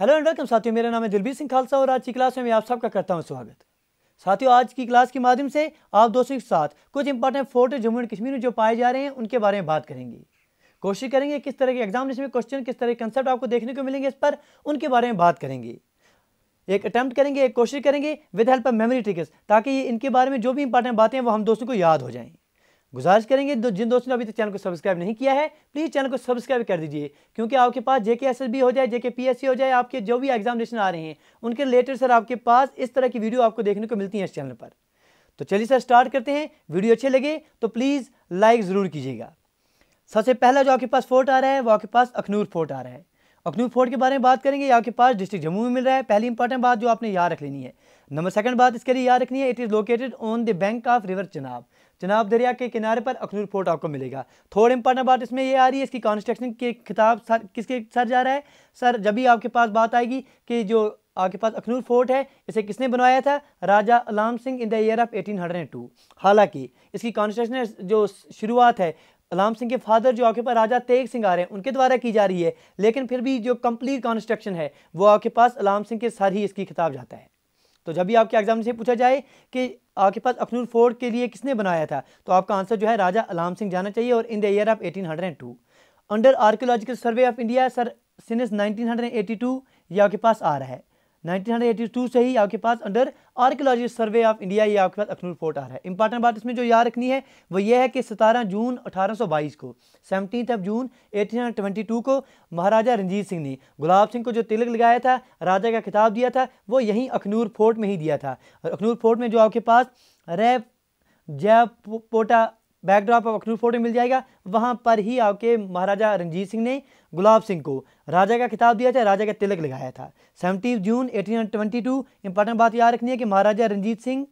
hello and welcome साथियों मेरा नाम है दिलबीर सिंह खालसा और आज की क्लास में मैं आप सबका करता हूं स्वागत साथियों आज की क्लास के माध्यम से आप दोस्तों के साथ कुछ important fort Jammu and Kashmir में जो पाए जा रहे हैं उनके बारे में बात करेंगे कोशिश करेंगे किस तरह के एग्जामिनेशन में क्वेश्चन किस तरह के कंसेप्ट आपको देखने को मिलेंगे इस पर उनके बारे में बात करेंगे एक अटैम्प्ट करेंगे एक कोशिश करेंगे with help of memory triggers ताकि इनके बारे में जो भी इंपॉर्टेंट बातें हैं वो हम दोस्तों को याद हो जाएँ गुजारिश करेंगे दो जिन दोस्तों ने अभी तक चैनल को सब्सक्राइब नहीं किया है प्लीज़ चैनल को सब्सक्राइब कर दीजिए क्योंकि आपके पास जेके बी हो जाए जेके पीएससी हो जाए आपके जो भी एग्जामिनेशन आ रहे हैं उनके रिलेटेड सर आपके पास इस तरह की वीडियो आपको देखने को मिलती है इस चैनल पर तो चलिए सर स्टार्ट करते हैं वीडियो अच्छे लगे तो प्लीज़ लाइक ज़रूर कीजिएगा सबसे पहला जो आपके पास फोर्ट आ रहा है वो आपके पास अखनूर फोर्ट आ रहा है अखनूर फोर्ट के बारे में बात करेंगे आपके पास डिस्ट्रिक्ट जम्मू में मिल रहा है पहली इंपॉर्टेंट बात जो आपने याद रख लेनी है नंबर सेकंड बात इसके लिए याद रखनी है it is located on the bank of river Chenab Chenab दरिया के किनारे पर अखनूर फोर्ट आपको मिलेगा थोड़ी इंपॉर्टेंट बात इसमें ये आ रही है इसकी कॉन्स्ट्रक्शन के खिताब सर किसके सर जा रहा है सर जब भी आपके पास बात आएगी कि जो आपके पास अखनूर फोर्ट है इसे किसने बनवाया था राजा Alam Singh in the year of eighteen हालांकि इसकी कॉन्स्ट्रक्शन जो शुरुआत है अलाम सिंह के फादर जो आपके पास राजा तेग सिंह आ रहे हैं उनके द्वारा की जा रही है लेकिन फिर भी जो कंप्लीट कॉन्स्ट्रक्शन है वो आपके पास अलाम सिंह के सर ही इसकी खिताब जाता है तो जब भी आपके एग्जाम से पूछा जाए कि आपके पास अखनूर फोर्ट के लिए किसने बनाया था तो आपका आंसर जो है राजा अलाम सिंह जाना चाहिए और in the year of two under archaeological survey of India sir since two ये आपके पास आ रहा है 1982 से ही आपके पास under archaeology survey of India ये आपके पास अखनूर फोर्ट आ रहा है इंपॉर्टेंट बात इसमें जो याद रखनी है वो ये है कि 17 जून 1822 को सेवनटीन ऑफ जून 1822 को महाराजा रंजीत सिंह ने गुलाब सिंह को जो तिलक लगाया था राजा का खिताब दिया था वो यहीं अखनूर फोर्ट में ही दिया था और अखनूर फोर्ट में जो आपके पास रैप जयपोटा बैकड्रॉप ऑफ अखनूर फोर्ट में मिल जाएगा वहाँ पर ही आपके महाराजा रंजीत सिंह ने गुलाब सिंह को राजा का खिताब दिया था राजा का तिलक लगाया था seventeen June eighteen twenty two important बात याद रखनी है कि Maharaja Ranjit Singh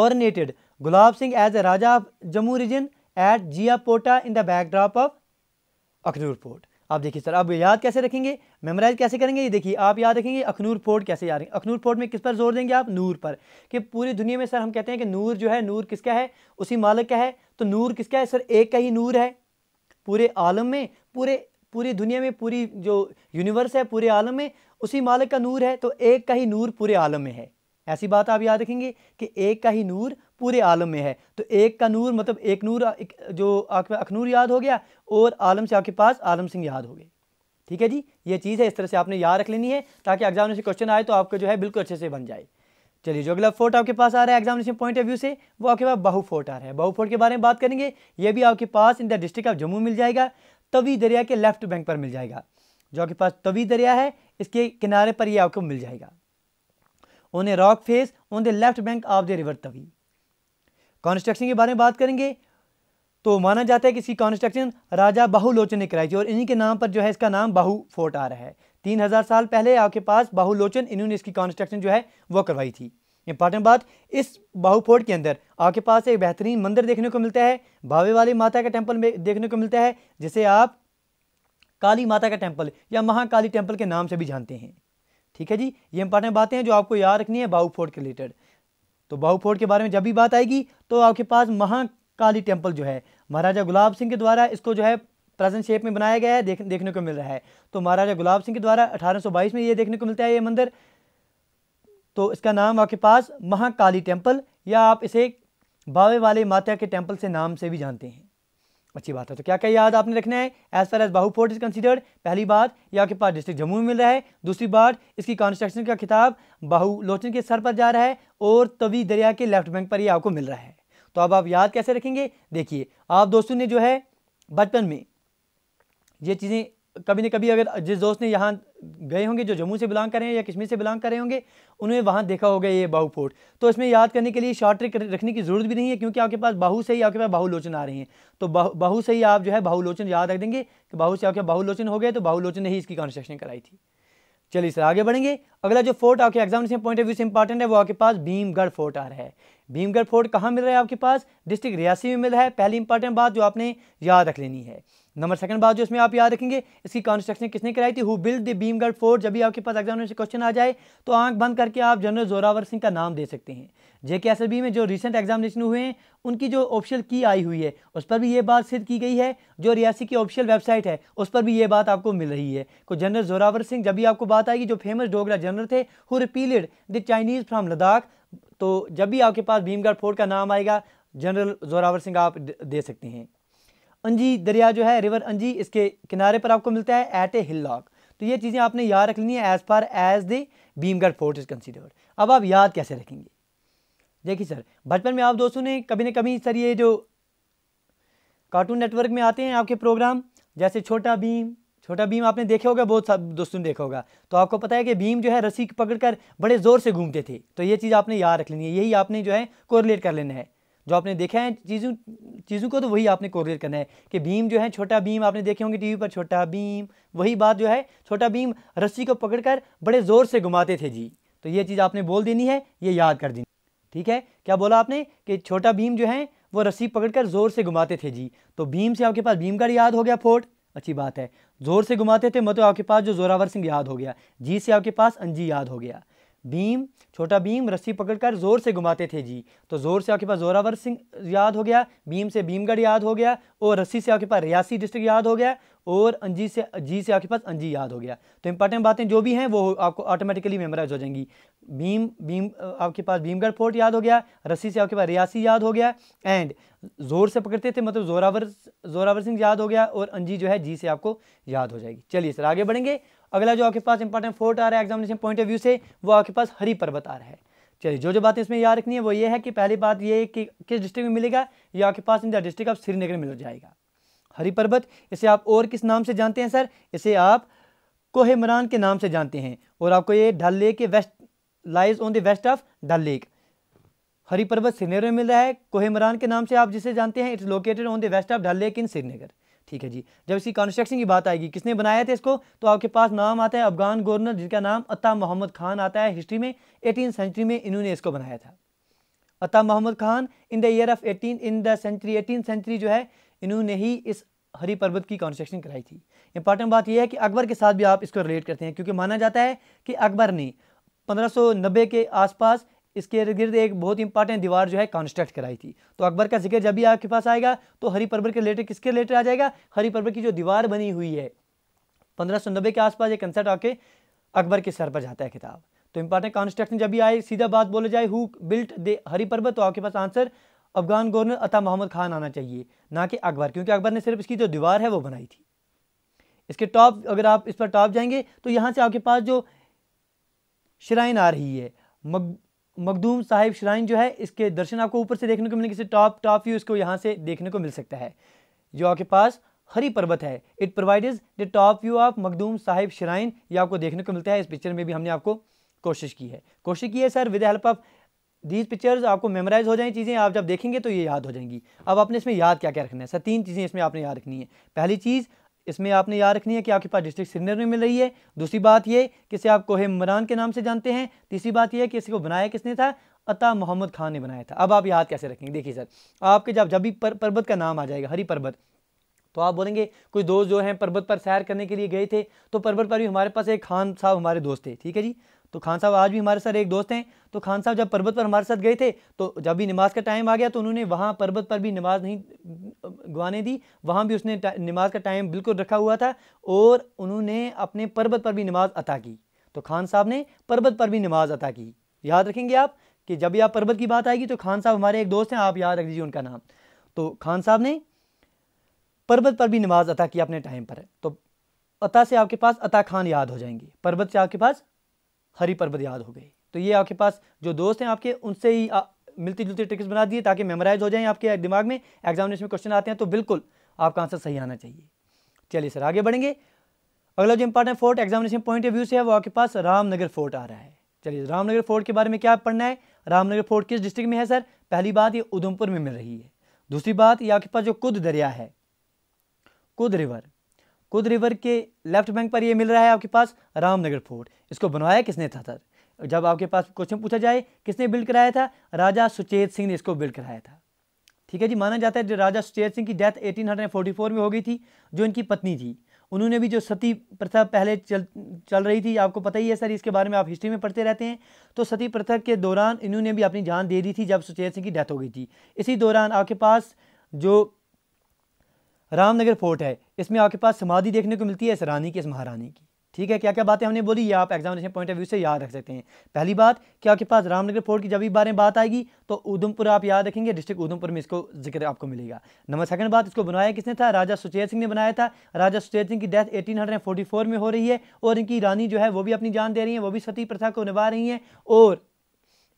coronated Gulab Singh as a raja of Jammu region at Jia Pota in the backdrop of Akhnoor fort आप देखिए सर आप याद कैसे रखेंगे मेमोराइज कैसे करेंगे ये देखिए आप याद रखेंगे अखनूर फोर्ट कैसे याद रखेंगे अखनूर फोर्ट में किस पर जोर देंगे आप नूर पर कि पूरी दुनिया में सर हम कहते हैं कि नूर जो है नूर किसका है उसी मालिक का है तो नूर किसका है सर एक का ही नूर है पूरे आलम में पूरे पूरी दुनिया में पूरी जो यूनिवर्स है पूरे आलम में उसी मालिक का नूर है तो एक का ही नूर पूरे आलम में है ऐसी बात आप याद रखेंगे कि एक का ही नूर पूरे आलम में है तो एक का नूर मतलब एक नूर एक जो अखनूर याद हो गया और आलम से आपके पास आलम सिंह याद हो गए ठीक है जी ये चीज़ है इस तरह से आपने याद रख लेनी है ताकि एग्जामिनेशन क्वेश्चन आए तो आपका जो है बिल्कुल अच्छे से बन जाए चलिए जो अगला फोर्ट आपके पास आ रहा है एग्जामिनेशन पॉइंट ऑफ व्यू से वो आपके पास बाहू फोर्ट आ रहा है बहु फोर्ट के बारे में बात करेंगे ये भी आपके पास in the district of Jammu मिल जाएगा तवी दरिया के लेफ्ट बैंक पर मिल जाएगा जो आपके पास तवी दरिया है इसके किनारे पर ये आपको मिल जाएगा on a rock face on the left bank of the river Tawi construction के बारे में बात करेंगे तो माना जाता है कि इसकी कॉन्स्ट्रक्शन राजा बाहुलोचन ने कराई थी और इन्हीं के नाम पर जो है इसका नाम बाहु फोर्ट आ रहा है तीन हज़ार साल पहले आपके पास बाहुलोचन इन्होंने इसकी कॉन्स्ट्रक्शन जो है वो करवाई थी इंपॉर्टेंट बात इस बाहु फोर्ट के अंदर आपके पास एक बेहतरीन मंदिर देखने को मिलता है भावे वाली माता का टेम्पल में देखने को मिलता है जिसे आप काली माता का टेम्पल या महाकाली टेम्पल के नाम से भी जानते हैं ठीक है जी ये इंपॉर्टेंट बातें हैं जो आपको याद रखनी है बाहु फोर्ट के रिलेटेड तो फोर्ट के बारे में जब भी बात आएगी तो आपके पास महाकाली टेम्पल जो है महाराजा गुलाब सिंह के द्वारा इसको जो है प्रेजेंट शेप में बनाया गया है देख, देखने को मिल रहा है तो महाराजा गुलाब सिंह के द्वारा 1822 में ये देखने को मिलता है ये मंदिर तो इसका नाम आपके पास महाकाली टेम्पल या आप इसे बावे वाले माता के टेम्पल से नाम से भी जानते हैं अच्छी बात है तो क्या क्या याद आपने रखना है as far as Bahu fort is considered पहली बात ये आपके पास डिस्ट्रिक्ट जम्मू में मिल रहा है दूसरी बात इसकी कंस्ट्रक्शन का खिताब बाहू लोचन के सर पर जा रहा है और तवी दरिया के लेफ्ट बैंक पर ही आपको मिल रहा है तो अब आप याद कैसे रखेंगे देखिए आप दोस्तों ने जो है बचपन में ये चीज़ें कभी ना कभी अगर जिस दोस्त ने यहाँ गए होंगे जो जम्मू से बिलोंग करें या कश्मीर से बिलोंग कर रहे होंगे उन्हें वहाँ देखा होगा ये बाहू फोर्ट तो इसमें याद करने के लिए शॉर्ट ट्रिक रखने की ज़रूरत भी नहीं है क्योंकि आपके पास बाहू से ही आपके पास बाहुलोचन आ रहे हैं तो बाहू से ही आप जो है बाहुलोचन याद रख देंगे कि बाहू से आपके बाहुलोचन हो गए तो बाहुलोचन ने ही इसकी कंस्ट्रक्शन कराई थी चलिए सर आगे बढ़ेंगे अगला जो फोर्ट आपके से पॉइंट ऑफ व्यू से इंपॉर्टेंट है वो आपके पास भीमगढ़ फोर्ट आ रहा है भीमगढ़ फोर्ट कहाँ मिल रहा है आपके पास डिस्ट्रिक्ट रियासी में मिल रहा है पहली इंपॉर्टेंट बात जो आपने याद रख लेनी है नंबर सेकंड बात जो इसमें आप याद रखेंगे इसकी कंस्ट्रक्शन किसने कराई थी who build the Bhimgarh fort जब भी आपके पास एग्जाम में क्वेश्चन आ जाए तो आंख बंद करके आप जनरल जोरावर सिंह का नाम दे सकते हैं जेके एस में जो रिसेंट एग्जामिनेशन हुए हैं उनकी जो ऑप्शियल की आई हुई है उस पर भी ये बात सिद्ध की गई है जो रियासी की ऑप्शियल वेबसाइट है उस पर भी ये बात आपको मिल रही है को जनरल जोरावर सिंह जब भी आपको बात आएगी जो फेमस डोगरा जनरल थे who repelled the Chinese from Ladakh तो जब भी आपके पास भीमगढ़ फोर्ट का नाम आएगा जनरल जोरावर सिंह आप दे सकते हैं अंजी दरिया जो है रिवर अंजी इसके किनारे पर आपको मिलता है एट ए हिल लॉक तो ये चीज़ें आपने याद रख लेनी है as far as the Bhimgarh fort is considered अब आप याद कैसे रखेंगे देखिए सर बचपन में आप दोस्तों ने कभी ना कभी सर ये जो कार्टून नेटवर्क में आते हैं आपके प्रोग्राम जैसे छोटा भीम छोटा भीम आपने देखे होगा बहुत सब दोस्तों ने देखा होगा तो आपको पता है कि भीम जो है रस्सी पकड़कर बड़े ज़ोर से घूमते थे तो ये चीज़ आपने याद रख लेनी है यही आपने जो है कोरिलेट कर लेना है जो आपने देखा है चीज़ों चीज़ों को तो वही आपने कोरियर करना है कि भीम जो है छोटा भीम आपने देखे होंगे टीवी पर छोटा भीम वही बात जो है छोटा भीम रस्सी को पकड़कर बड़े ज़ोर से घुमाते थे जी तो ये चीज़ आपने बोल देनी है ये याद कर देनी ठीक है क्या बोला आपने कि छोटा भीम जो है वो रस्सी कर ज़ोर से घुमाते थे जी तो भीम से आपके पास भीमगढ़ याद हो गया फोर्ट अच्छी बात है ज़ोर से घुमाते थे मतलब आपके पास जो जोरावर सिंह याद हो गया जी से आपके पास अंजी याद हो गया भीम छोटा भीम रस्सी पकड़कर ज़ोर से घुमाते थे जी तो ज़ोर से आपके पास जोरावर सिंह याद हो गया भीम से भीमगढ़ याद हो गया और रस्सी से आपके पास रियासी डिस्ट्रिक्ट याद हो गया और अंजी से जी से आपके पास अंजी याद हो गया तो इंपॉर्टेंट बातें जो भी हैं वो आपको ऑटोमेटिकली मेमोराइज हो जाएंगी भीम भीम आपके पास भीमगढ़ फोर्ट याद हो गया रस्सी से आपके पास रियासी याद हो गया एंड ज़ोर से पकड़ते थे मतलब जोरावर जोरावर सिंह याद हो गया और अंजी जो है जी से आपको याद हो जाएगी चलिए सर आगे बढ़ेंगे अगला जो आपके पास इंपॉर्टेंट फोर्ट आ रहा है एग्जामिनेशन पॉइंट ऑफ व्यू से वो आपके पास हरी पर्वत आ रहा है चलिए जो जो बातें इसमें याद रखनी है वो ये है कि पहली बात ये कि किस डिस्ट्रिक्ट में मिलेगा ये आपके पास in the district of Srinagar मिल जाएगा हरी पर्वत इसे आप और किस नाम से जानते हैं सर इसे आप कोहेमरान के नाम से जानते हैं और आपको ये डल लेक के west lies on the west of Dal lake Hari Parbat Srinagar में मिल रहा है कोहेमरान के नाम से आप जिसे जानते हैं it's located on the west of Dal lake in Srinagar ठीक है जी जब इसकी कंस्ट्रक्शन की बात आएगी किसने बनाया था इसको तो आपके पास नाम आता है अफगान गवर्नर जिनका नाम अता मोहम्मद खान आता है हिस्ट्री में एटीन सेंचुरी में इन्होंने इसको बनाया था Ata Mohammad Khan in the year of eighteen in the century eighteen century जो है इन्होंने ही इस हरी पर्वत की कंस्ट्रक्शन कराई थी इंपॉर्टेंट बात यह है कि अकबर के साथ भी आप इसको रिलेट करते हैं क्योंकि माना जाता है कि अकबर ने पंद्रह के आसपास इसके इर्द गिर्द एक बहुत इंपॉर्टेंट दीवार जो है कॉन्स्ट्रक्ट कराई थी तो अकबर का जिक्र जब भी आपके पास आएगा तो हरी पर्वत के रिलेटेड किसके रिलेटेड आ जाएगा हरी पर्वत की जो दीवार बनी हुई है पंद्रह के आसपास ये कंसर्ट आके अकबर के सर पर जाता है किताब तो इंपॉर्टेंट कॉन्स्ट्रक्शन जब भी आए सीधा बात बोले जाए हु बिल्ट दे हरी पर्वत तो आपके पास आंसर अफगान गवर्नर अता मोहम्मद खान आना चाहिए ना कि अकबर क्योंकि अकबर ने सिर्फ इसकी जो दीवार है वो बनाई थी इसके टॉप अगर आप इस पर टॉप जाएंगे तो यहाँ से आपके पास जो श्राइन आ रही है मखदूम साहिब श्राइन जो है इसके दर्शन आपको ऊपर से देखने को मिलेंगे किसी टॉप टॉप व्यू इसको यहाँ से देखने को मिल सकता है जो आपके पास हरी पर्वत है it provides the top view of Makhdoom Sahib shrine ये आपको देखने को मिलता है इस पिक्चर में भी हमने आपको कोशिश की है कोशिश की है sir with help of these pictures आपको मेमोराइज हो जाएं चीज़ें आप जब देखेंगे तो ये याद हो जाएंगी अब आपने इसमें याद क्या क्या रखना है सर तीन चीज़ें इसमें आपने याद रखनी है पहली चीज़ इसमें आपने याद रखनी है कि आपके पास डिस्ट्रिक्ट श्रीनगर में मिल रही है दूसरी बात ये कि इसे आप कोहे इमरान के नाम से जानते हैं तीसरी बात यह है कि इसे को बनाया किसने था अता मोहम्मद खान ने बनाया था अब आप याद कैसे रखेंगे देखिए सर आपके जब जब भी पर, पर्वत का नाम आ जाएगा हरी पर्वत तो आप बोलेंगे कुछ दोस्त जो हैं पर्वत पर सैर करने के लिए गए थे तो पर्वत पर भी हमारे पास एक खान साहब हमारे दोस्त थे ठीक है जी तो खान साहब आज भी हमारे साथ एक दोस्त हैं तो खान साहब जब पर्वत पर हमारे साथ गए थे तो जब भी नमाज का टाइम आ गया तो उन्होंने वहाँ पर्वत पर भी नमाज नहीं गवाने दी वहाँ भी उसने नमाज का टाइम बिल्कुल रखा हुआ था और उन्होंने अपने पर्वत पर भी नमाज अता की तो खान साहब ने पर्वत पर भी नमाज अता की याद रखेंगे आप कि जब भी आप पर्वत की बात आएगी तो खान साहब हमारे एक दोस्त हैं आप याद रख दीजिए उनका नाम तो खान साहब ने पर्वत पर भी नमाज अता की अपने टाइम पर तो अता से आपके पास अता खान याद हो जाएंगे पर्वत से आपके पास हरी पर्वत याद हो गई तो ये आपके पास जो दोस्त हैं आपके उनसे ही आ, मिलती जुलती ट्रिक्स बना दिए ताकि मेमोराइज हो जाएं आपके दिमाग में एग्जामिनेशन में क्वेश्चन आते हैं तो बिल्कुल आपका आंसर सही आना चाहिए चलिए सर आगे बढ़ेंगे अगला जो important fort examination point of view से है वो आपके पास रामनगर फोर्ट आ रहा है चलिए रामनगर फोर्ट के बारे में क्या पढ़ना है रामनगर फोर्ट किस डिस्ट्रिक्ट में है सर पहली बात ये उधमपुर में मिल रही है दूसरी बात ये आपके पास जो कुद दरिया है कुद रिवर कुद रिवर के लेफ्ट बैंक पर ये मिल रहा है आपके पास रामनगर फोर्ट इसको बनवाया किसने था सर जब आपके पास क्वेश्चन पूछा जाए किसने बिल्ड कराया था राजा सुचेत सिंह ने इसको बिल्ड कराया था ठीक है जी माना जाता है जो राजा सुचेत सिंह की डेथ 1844 में हो गई थी जो इनकी पत्नी थी उन्होंने भी जो सती प्रथा पहले चल चल रही थी आपको पता ही है सर इसके बारे में आप हिस्ट्री में पढ़ते रहते हैं तो सती प्रथा के दौरान इन्होंने भी अपनी जान दे दी थी जब सुचेत सिंह की डेथ हो गई थी इसी दौरान आपके पास जो रामनगर फोर्ट है इसमें आपके पास समाधि देखने को मिलती है इस रानी की इस महारानी की ठीक है क्या क्या बातें हमने बोली ये आप एग्जामिनेशन पॉइंट ऑफ व्यू से याद रख सकते हैं पहली बात कि आपके पास रामनगर फोर्ट की जब भी बारे में बात आएगी तो उधमपुर आप याद रखेंगे डिस्ट्रिक्ट उधमपुर में इसको जिक्र आपको मिलेगा नंबर सेकंड बात इसको बनाया किसने था राजा सुचेत सिंह ने बनाया था राजा सुचेत सिंह की डेथ एटीन में हो रही है और इनकी रानी जो है वो भी अपनी जान दे रही है वो भी सती प्रथा को निभा रही हैं और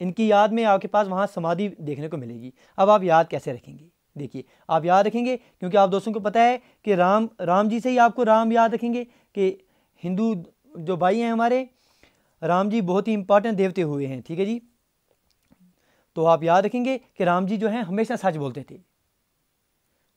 इनकी याद में आपके पास वहाँ समाधि देखने को मिलेगी अब आप याद कैसे रखेंगे देखिए आप याद रखेंगे क्योंकि आप दोस्तों को पता है कि राम राम जी से ही आपको राम याद रखेंगे कि हिंदू जो भाई हैं हमारे राम जी बहुत ही इंपॉर्टेंट देवते हुए हैं ठीक है जी तो आप याद रखेंगे कि राम जी जो हैं हमेशा सच बोलते थे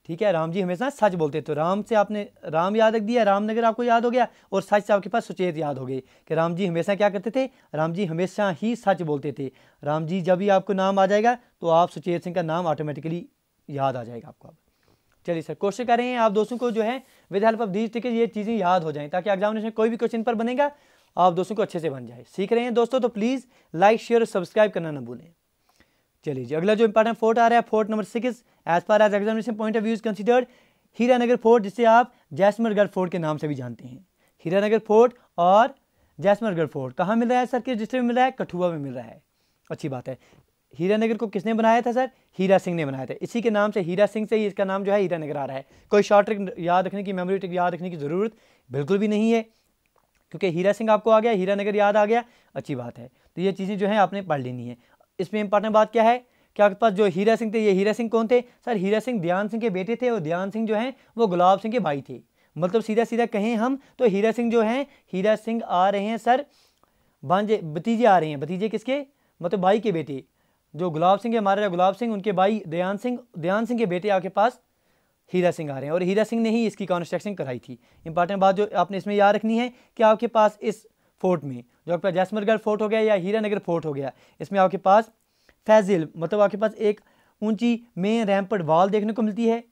ठीक है राम जी हमेशा सच बोलते तो राम से आपने राम याद रख दिया रामनगर आपको याद हो गया और सच से आपके पास सुचेत याद हो गए कि राम जी हमेशा क्या करते थे राम जी हमेशा ही सच बोलते थे राम जी जब भी आपको नाम आ जाएगा तो आप सुचेत सिंह का नाम ऑटोमेटिकली याद आ जाएगा आपको चलिए सर क्वेश्चन कर रहे हैं आप दोस्तों को जो है with help of these ticket ये चीज़ें याद हो जाएं ताकि एग्जामिनेशन कोई भी क्वेश्चन पर बनेगा आप दोस्तों को अच्छे से बन जाए सीख रहे हैं दोस्तों तो प्लीज़ लाइक शेयर और सब्सक्राइब करना ना भूलें चलिए जी अगला जो इंपॉर्टेंट फोर्ट आ रहा है fort number six as far as examination point of view is considered Hiranagar fort जिसे आप जैसमरगढ़ फोर्ट के नाम से भी जानते हैं हीरानगर फोर्ट और जैसमरगढ़ फोर्ट कहाँ मिल रहा है सर किस डिस्ट्रिक्ट में मिल रहा है कठुआ में मिल रहा है अच्छी बात है हीरानगर को किसने बनाया था सर हीरा सिंह ने बनाया था इसी के नाम से हीरा सिंह से ही इसका नाम जो है हीरानगर आ रहा है कोई शॉर्ट ट्रिक याद रखने की मेमोरी ट्रिक याद रखने की ज़रूरत बिल्कुल भी नहीं है क्योंकि हीरा सिंह आपको आ गया हीरानगर याद आ गया अच्छी बात है तो ये चीज़ें जो है आपने पढ़ लेनी है इसमें इंपॉर्टेंट बात क्या है कि आपके पास जो हीरा सिंह थे ये हीरा सिंह कौन थे सर हीरा सिंह ध्यान सिंह के बेटे थे और ध्यान सिंह जो हैं वो गुलाब सिंह के भाई थे मतलब सीधा सीधा कहें हम तो हीरा सिंह जो हैं हीरा सिंह आ रहे हैं सर भांजे भतीजे आ रहे हैं भतीजे किसके मतलब भाई के बेटे जो गुलाब सिंह है महाराजा गुलाब सिंह उनके भाई दयान सिंह दयान सिंह के बेटे आपके पास हीरा सिंह आ रहे हैं और हीरा सिंह ने ही इसकी कॉन्स्ट्रक्शन कराई थी इंपॉर्टेंट बात जो आपने इसमें याद रखनी है कि आपके पास इस फोर्ट में जो आपका जैसमरगढ़ फोर्ट हो गया या हीरा नगर फोर्ट हो गया इसमें आपके पास फैजिल मतलब आपके पास एक ऊंची मेन रैम्पड वाल देखने को मिलती है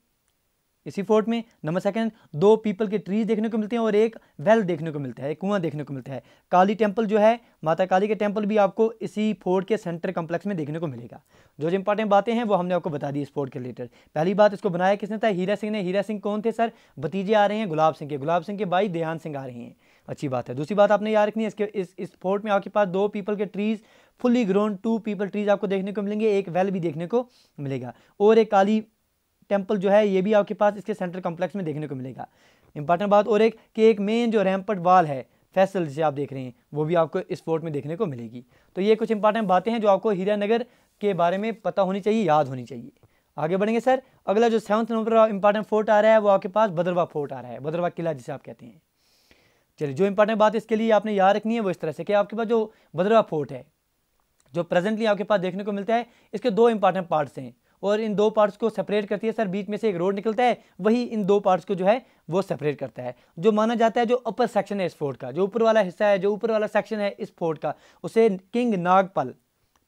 इसी फोर्ट में नंबर सेकंड दो पीपल के ट्रीज देखने को मिलते हैं और एक वेल देखने को मिलता है कुआं देखने को मिलता है काली टेम्पल जो है माता काली के टेम्पल भी आपको इसी फोर्ट के सेंटर कॉम्प्लेक्स में देखने को मिलेगा जो जो इंपॉर्टेंट बातें हैं वो हमने आपको बता दी इस फोर्ट के रिलेटेड पहली बात इसको बनाया किसने था हीरा सिंह ने हीरा सिंह कौन थे सर भतीजे आ रहे हैं गुलाब सिंह के गुलाब सिंह के भाई देहान सिंह आ रहे हैं अच्छी बात है दूसरी बात आपने याद रखनी है इसके इस इस फोर्ट में आपके पास दो पीपल के trees fully grown two peepal trees आपको देखने को मिलेंगे एक वेल भी देखने को मिलेगा और एक काली टेम्पल जो है ये भी आपके पास इसके सेंट्रल कॉम्प्लेक्स में देखने को मिलेगा इंपॉर्टेंट बात और एक कि एक मेन जो रैम्पट वाल है फैसल जिसे आप देख रहे हैं वो भी आपको इस फोर्ट में देखने को मिलेगी तो ये कुछ इंपॉर्टेंट बातें हैं जो आपको हीरानगर के बारे में पता होनी चाहिए याद होनी चाहिए आगे बढ़ेंगे सर अगला जो सेवन्थ नंबर इंपॉर्टेंट फोर्ट आ रहा है वो आपके पास भद्रवा फोर्ट आ रहा है भद्रवा किला जिसे आप कहते हैं चलिए जो इंपॉर्टेंट बात इसके लिए आपने याद रखनी है वो इस तरह से कि आपके पास जो भद्रवा फोर्ट है जो प्रेजेंटली आपके पास देखने को मिलता है इसके दो इंपॉर्टेंट पार्ट्स हैं और इन दो पार्ट्स को सेपरेट करती है सर बीच में से एक रोड निकलता है वही इन दो पार्ट्स को जो है वो सेपरेट करता है जो माना जाता है जो अपर सेक्शन है इस फोर्ट का जो ऊपर वाला हिस्सा है जो ऊपर वाला सेक्शन है इस फोर्ट का उसे किंग नागपाल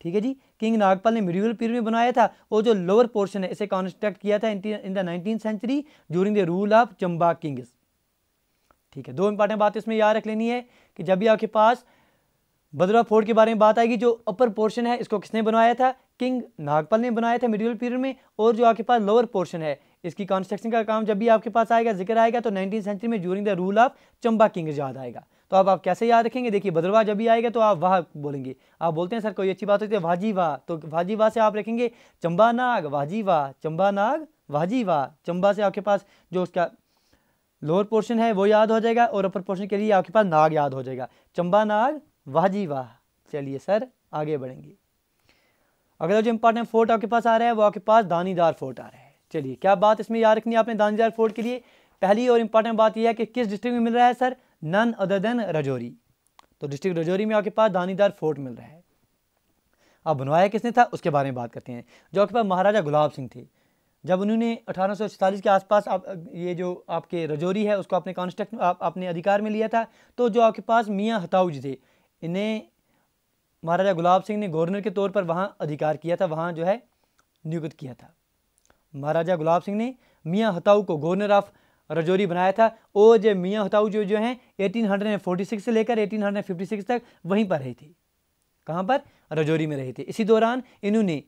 ठीक है जी किंग नागपाल ने मिडिवल पीरियड में बनाया था और जो लोअर पोर्शन है इसे कॉन्स्ट्रक्ट किया था in the nineteen century during the rule of Chamba kings ठीक है दो इंपॉर्टेंट बात इसमें याद रख लेनी है कि जब भी आपके पास बदरा फोर्ट के बारे में बात आएगी जो अपर पोर्शन है इसको किसने बनवाया था किंग नागपाल ने बनाए थे मिडिल पीरियड में और जो आपके पास लोअर पोर्शन है इसकी कंस्ट्रक्शन का काम जब भी आपके पास आएगा जिक्र आएगा तो नाइनटीन सेंचुरी में during the rule of Chamba king याद आएगा तो अब आप कैसे याद रखेंगे देखिए भद्रवाह जब भी आएगा तो आप वाह बोलेंगे आप बोलते हैं सर कोई अच्छी बात होती है वाजी वाह तो वाजी वाह से आप रखेंगे चंबा नाग वाजी वाह चंबा नाग वाजी वाह चंबा से आपके पास जो उसका लोअर पोर्शन है वो याद हो जाएगा और अपर पोर्शन के लिए आपके पास नाग याद हो जाएगा चंबा नाग वाजी वाह चलिए सर आगे बढ़ेंगे अगला जो इंपॉर्टेंट फोर्ट आपके पास आ रहा है वो आपके पास दानीदार फोर्ट आ रहा है चलिए क्या बात इसमें याद रखनी है आपने दानीदार फोर्ट के लिए पहली और इंपॉर्टेंट बात यह है कि किस डिस्ट्रिक्ट में मिल रहा है sir none other than Rajouri तो डिस्ट्रिक्ट रजौरी में आपके पास दानीदार फोर्ट मिल रहा है अब बनवाया किसने था उसके बारे में बात करते हैं जो आपके पास महाराजा गुलाब सिंह थे जब उन्होंने अठारह के आसपास आप ये जो आपके रजौरी है उसको अपने कॉन्स्ट्रक्ट आप, आपने अधिकार में लिया था तो जो आपके पास मियाँ हताउज थे इन्हें महाराजा गुलाब सिंह ने गवर्नर के तौर पर वहाँ अधिकार किया था वहाँ जो है नियुक्त किया था महाराजा गुलाब सिंह ने मियाँ हताऊ को गवर्नर ऑफ रजौरी बनाया था और जो मियाँ हताऊ जो जो हैं सिक्स से लेकर सिक्स तक वहीं पर रही थी कहाँ पर रजौरी में रही थी इसी दौरान इन्होंने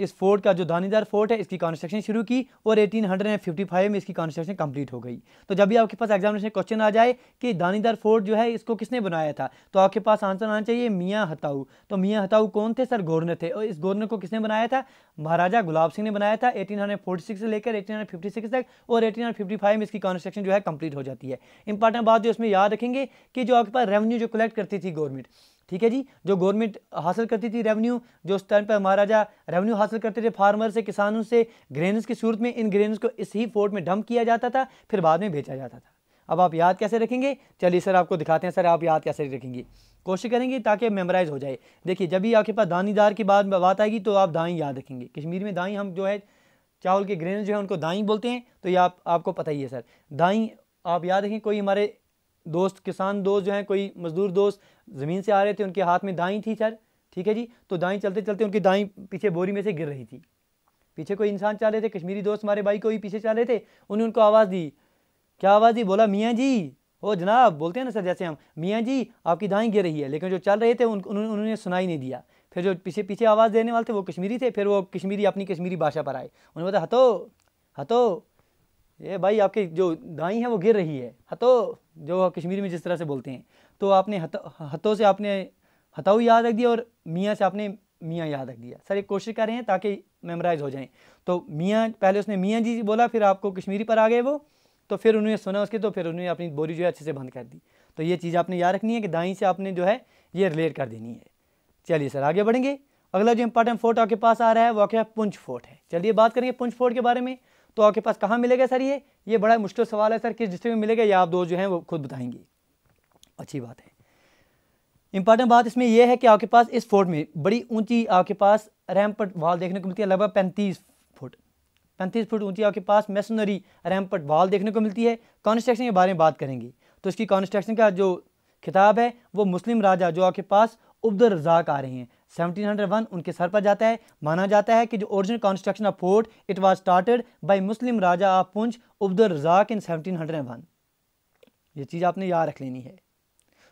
इस फोर्ट का जो धानीदार फोर्ट है इसकी कंस्ट्रक्शन शुरू की और 1855 में इसकी कंस्ट्रक्शन कंप्लीट हो गई तो जब भी आपके पास एग्जामिनेशन क्वेश्चन आ जाए कि धानीदार फोर्ट जो है इसको किसने बनाया था तो आपके पास आंसर आना चाहिए मियाँ हताऊ तो मियाँ हताऊ कौन थे सर गवर्नर थे और इस गवर्नर को किसने बनाया था महाराजा गुलाब सिंह ने बनाया था 1846 से लेकर 1856 तक और 1855 में इसकी कंस्ट्रक्शन जो है कंप्लीट हो जाती है इंपॉर्टेंट बात जो इसमें याद रखेंगे कि जो आपके पास रेवेन्यू जो कलेक्ट करती थी गवर्नमेंट ठीक है जी जो गवर्नमेंट हासिल करती थी रेवेन्यू जो उस टाइम पर महाराजा रेवेन्यू हासिल करते थे फार्मर से किसानों से ग्रेन्स की सूरत में इन ग्रेन्स को इसी फोर्ट में डंप किया जाता था फिर बाद में बेचा जाता था अब आप याद कैसे रखेंगे चलिए सर आपको दिखाते हैं सर आप याद कैसे रखेंगे कोशिश करेंगे ताकि मेमोराइज हो जाए देखिए जब भी आपके पास दानीदार की बात बात आएगी तो आप दाई याद रखेंगे कश्मीर में दाई हम जो है चावल के ग्रेन जो है उनको दाई बोलते हैं तो ये आप आपको पता ही है सर दाई आप याद रखें कोई हमारे दोस्त किसान दोस्त जो हैं कोई मज़दूर दोस्त ज़मीन से आ रहे थे उनके हाथ में दाई थी सर ठीक है जी तो दाई चलते चलते उनकी दाई पीछे बोरी में से गिर रही थी पीछे कोई इंसान चाह रहे थे कश्मीरी दोस्त हमारे भाई को भी पीछे चाह रहे थे उन्हें उनको आवाज़ दी क्या आवाज़ दी बोला मियाँ जी ओ जनाब बोलते हैं ना सर जैसे हम मियाँ जी आपकी दाई गिर रही है लेकिन जो चल रहे थे उन, उन, उन्होंने सुनाई नहीं दिया फिर जो पीछे पीछे आवाज़ देने वाले थे वो कश्मीरी थे फिर वो कश्मीरी अपनी कश्मीरी भाषा पर आए उन्होंने बताया हतो हतो ये भाई आपकी जो दाई है वो गिर रही है हतो जो कश्मीरी में जिस तरह से बोलते हैं तो आपने हतो से आपने हताऊ याद रख दिया और मियाँ से आपने मियाँ याद रख दिया सर एक कोशिश कर रहे हैं ताकि मेमोराइज हो जाएं तो मियाँ पहले उसने मियाँ जी बोला फिर आपको कश्मीरी पर आ गए वो तो फिर उन्होंने सुना उसके तो फिर उन्होंने अपनी बोरी जो है अच्छे से बंद कर दी तो ये चीज़ आपने याद रखनी है कि दाई से आपने जो है ये रिलेट कर देनी है चलिए सर आगे बढ़ेंगे अगला जो इंपॉर्टेंट फोर्ट आपके पास आ रहा है वो क्या पुंछ फोर्ट है चलिए बात करेंगे पुंछ फोर्ट के बारे में तो आपके पास कहाँ मिलेगा सर ये ये बड़ा मुश्किल सवाल है सर किस डिस्ट्रिक्ट में मिलेगा ये आप दो जो हैं वो खुद बताएंगे अच्छी बात है इंपॉर्टेंट बात इसमें यह है कि आपके पास इस फोर्ट में बड़ी ऊंची आपके पास रैमपट वाल देखने को मिलती है लगभग पैंतीस फुट पैंतीस फुट ऊंची आपके पास मेसनरी रैमपट वाल देखने को मिलती है कॉन्स्ट्रक्शन के बारे में बात करेंगे तो इसकी कॉन्स्ट्रक्शन का जो खिताब है वो मुस्लिम राजा जो आपके पास उब्द रजाक आ रहे हैं 1701 उनके सर पर जाता है माना जाता है कि जो original construction of fort it was started by Muslim raja of Poonch उब्द रजाक इन 1701 ये चीज़ आपने याद रख लेनी है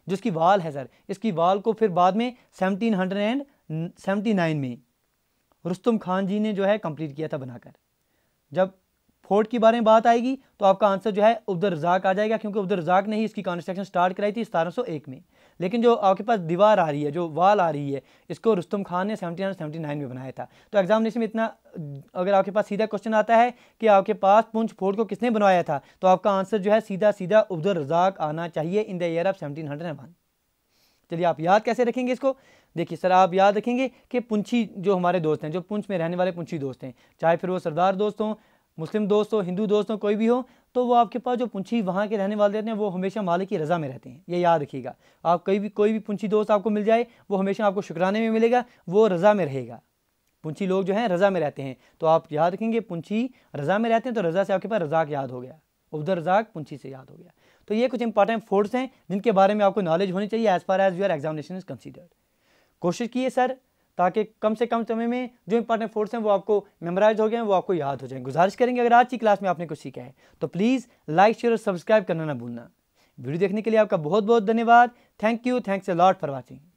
जो इसकी वाल है सर इसकी वाल को फिर बाद में 1779 में रुस्तम खान जी ने जो है कंप्लीट किया था बनाकर जब फोर्ट के बारे में बात आएगी तो आपका आंसर जो है उब्द रजाक आ जाएगा क्योंकि उब्द रजाक ने ही इसकी कंस्ट्रक्शन स्टार्ट कराई थी सतारह में लेकिन जो आपके पास दीवार आ रही है जो वाल आ रही है इसको रुस्तम खान ने सेवेंटी सेवेंटी नाइन में बनाया था तो एग्जामिनेशन में इतना अगर आपके पास सीधा क्वेश्चन आता है कि आपके पास पुंछ फोर्ट को किसने बनवाया था तो आपका आंसर जो है सीधा सीधा उब्दुल रजाक आना चाहिए in the year of seventeen hundred and one चलिए आप याद कैसे रखेंगे इसको देखिए सर आप याद रखेंगे कि पुंछी जो हमारे दोस्त हैं जो पुंछ में रहने वाले पुंछी दोस्त हैं चाहे फिर वो सरदार दोस्त हों मुस्लिम दोस्त हो हिंदू दोस्त हो कोई भी हो तो वो आपके पास जो पुंछी वहाँ के रहने वाले रहते हैं वो हमेशा मालिक की रज़ा में रहते हैं ये याद रखिएगा आप कोई भी कोई भी पुंछी दोस्त आपको मिल जाए वो हमेशा आपको शुक्राने में मिलेगा वो रज़ा में रहेगा पुंछी लोग जो हैं रज़ा में रहते हैं तो आप याद रखेंगे पुंछी रज़ा में रहते हैं तो रज़ा से आपके पास रज़ाक याद हो गया उधर रज़ाक पुंछी से याद हो गया तो ये कुछ इंपॉर्टेंट फोर्ड्स हैं जिनके बारे में आपको नॉलेज होनी चाहिए as far as your examination is considered कोशिश की सर ताकि कम से कम समय में जो इंपॉर्टेंट फोर्स हैं वो आपको मेमोराइज हो गए हैं वो आपको याद हो जाए गुजारिश करेंगे अगर आज की क्लास में आपने कुछ सीखा है तो प्लीज़ लाइक शेयर और सब्सक्राइब करना ना भूलना वीडियो देखने के लिए आपका बहुत बहुत धन्यवाद thank you thanks a lot for watching